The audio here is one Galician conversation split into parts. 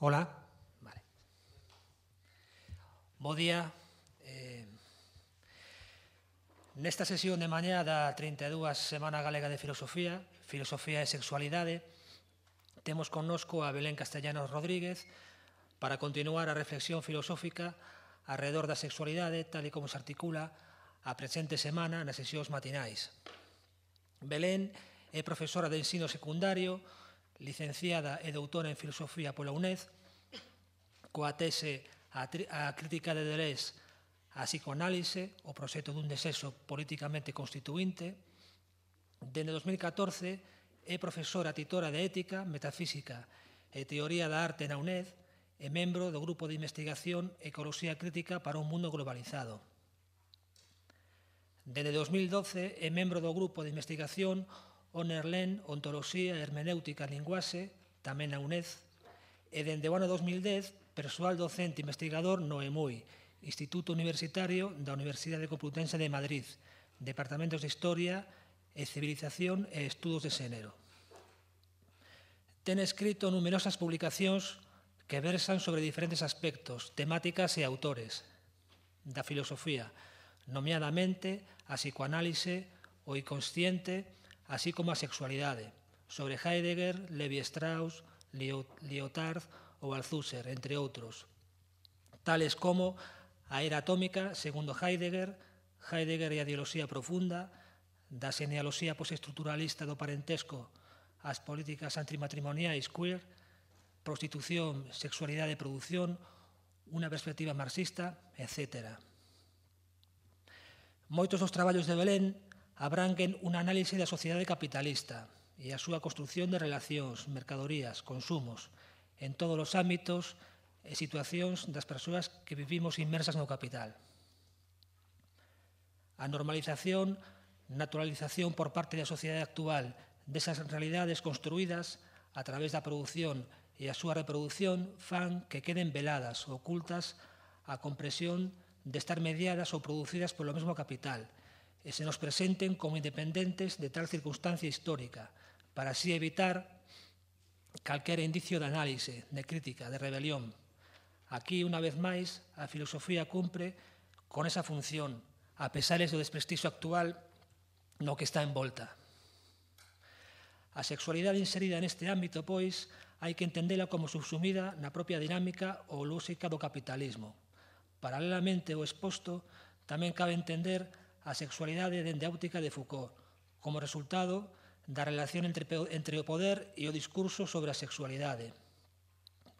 Hola. Vale. Bo día. Eh, nesta sesión de mañá da 32 Semana Galega de Filosofía, Filosofía e Sexualidade, temos connosco a Belén Castellanos Rodríguez para continuar a reflexión filosófica alrededor da sexualidade tal e como se articula a presente semana nas sesións matinais. Belén é profesora de ensino secundario, licenciada e doutora en Filosofía pola UNED, coa tese a, crítica de Deleuze a psicoanálise, o proxecto dun desexo políticamente constituinte. Dende 2014 é profesora titora de Ética, Metafísica e Teoría da Arte na UNED e membro do Grupo de Investigación Ecoloxía Crítica para un Mundo Globalizado. Dende 2012 é membro do Grupo de Investigación Onerlen Ontoloxía Hermenéutica Linguaxe, tamén a UNED, e dende o ano 2010 persoal docente investigador no EMUI, Instituto Universitario da Universidade Complutense de Madrid, Departamentos de Historia e Civilización e Estudos de Xénero. Ten escrito numerosas publicacións que versan sobre diferentes aspectos, temáticas e autores da filosofía, nomeadamente a psicoanálise, o inconsciente así como a sexualidade, sobre Heidegger, Levi Strauss, Lyotard ou Althusser, entre outros, tales como a era atómica, segundo Heidegger, Heidegger e a ideoloxía profunda, da xenealoxía postestructuralista do parentesco ás políticas antimatrimoniais queer, prostitución, sexualidade e produción, unha perspectiva marxista, etc. Moitos dos traballos de Belén abranquen un análise da sociedade capitalista e a súa construción de relacións, mercadorías, consumos, en todos os ámbitos e situacións das persoas que vivimos inmersas no capital. A normalización, naturalización por parte da sociedade actual desas realidades construídas a través da produción e a súa reproducción fan que queden veladas, ocultas, a compresión de estar mediadas ou producidas polo mesmo capital, e se nos presenten como independentes de tal circunstancia histórica, para así evitar calquera indicio de análise, de crítica, de rebelión. Aquí, unha vez máis, a filosofía cumpre con esa función, a pesares do desprestixo actual no que está envolta. A sexualidade inserida neste ámbito, pois, hai que entendela como subsumida na propia dinámica ou lúxica do capitalismo. Paralelamente ao exposto, tamén cabe entender a sexualidade dende a óptica de Foucault, como resultado da relación entre, entre o poder e o discurso sobre a sexualidade,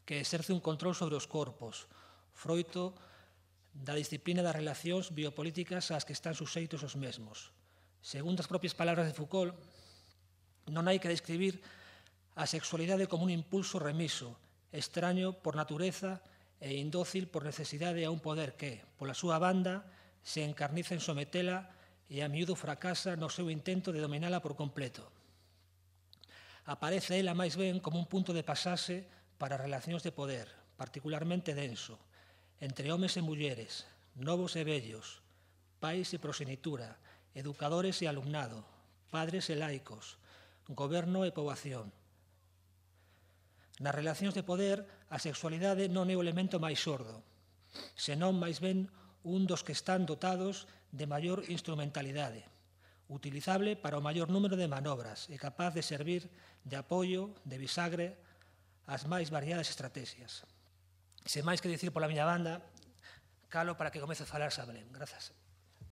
que exerce un control sobre os corpos, froito da disciplina das relacións biopolíticas ás que están suxeitos os mesmos. Segundo as propias palabras de Foucault, non hai que describir a sexualidade como un impulso remiso, extraño por natureza e indócil por necesidade a un poder que, pola súa banda, se encarniza en sometela e a miúdo fracasa no seu intento de dominala por completo. Aparece ela máis ben como un punto de pasase para relacións de poder, particularmente denso, entre homes e mulleres, novos e vellos, pais e progenitura, educadores e alumnado, padres e laicos, goberno e poboación. Nas relacións de poder, a sexualidade non é o elemento máis sordo, senón máis ben un dos que están dotados de maior instrumentalidade, utilizable para o maior número de manobras e capaz de servir de apoio, de bisagre, ás máis variadas estrategias. Se máis que dicir pola miña banda, calo para que comece a falar Sabelén. Grazas.